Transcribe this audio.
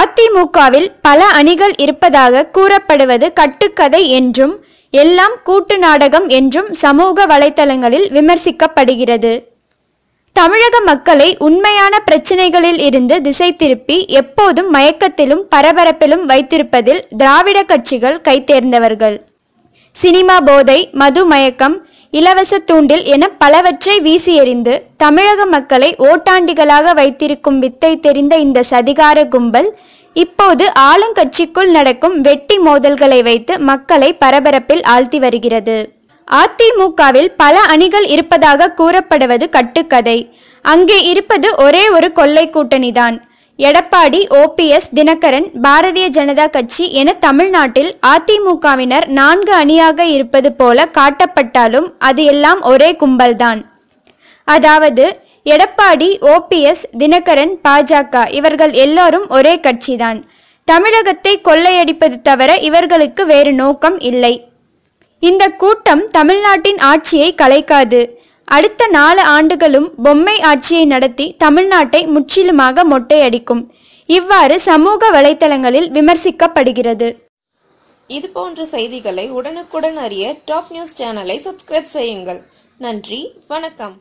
அதிமுகவில் பல அணிகள் இருப்பதாக கூறப்படுவது கட்டுக்கதை என்றும் எல்லாம் கூட்டு நாடகம் என்றும் சமூக வலைதளங்களில் விமர்சிக்கப்படுகிறது தமிழக மக்களை உண்மையான பிரச்சினைகளில் இருந்து திசை திருப்பி எப்போதும் மயக்கத்திலும் பரபரப்பிலும் வைத்திருப்பதில் திராவிட கட்சிகள் கைத்தேர்ந்தவர்கள் சினிமா போதை மது மயக்கம் இலவச தூண்டில் என பலவற்றை வீசி எறிந்து தமிழக மக்களை ஓட்டாண்டிகளாக வைத்திருக்கும் வித்தை தெரிந்த இந்த சதிகார கும்பல் இப்போது ஆளுங்கட்சிக்குள் நடக்கும் வெட்டி மோதல்களை வைத்து மக்களை பரபரப்பில் ஆழ்த்தி வருகிறது அதிமுகவில் பல அணிகள் இருப்பதாக கூறப்படுவது கட்டுக்கதை அங்கே இருப்பது ஒரே ஒரு கொள்ளை கூட்டணிதான் எடப்பாடி ஓபிஎஸ் தினகரன் பாரதிய ஜனதா கட்சி என தமிழ்நாட்டில் அதிமுகவினர் நான்கு அணியாக இருப்பது போல காட்டப்பட்டாலும் அது எல்லாம் ஒரே கும்பல்தான் அதாவது எடப்பாடி ஓபிஎஸ் தினகரன் பாஜக இவர்கள் எல்லோரும் ஒரே கட்சிதான் தமிழகத்தை கொள்ளையடிப்பது தவிர இவர்களுக்கு வேறு நோக்கம் இல்லை இந்த கூட்டம் தமிழ்நாட்டின் ஆட்சியை கலைக்காது அடுத்த நாலு ஆண்டுகளும் பொம்மை ஆட்சியை நடத்தி தமிழ்நாட்டை முற்றிலுமாக மொட்டையடிக்கும் இவ்வாறு சமூக வலைதளங்களில் விமர்சிக்கப்படுகிறது இது போன்ற செய்திகளை உடனுக்குடன் அறிய டாப் நியூஸ் சேனலை சப்ஸ்கிரைப் செய்யுங்கள் நன்றி வணக்கம்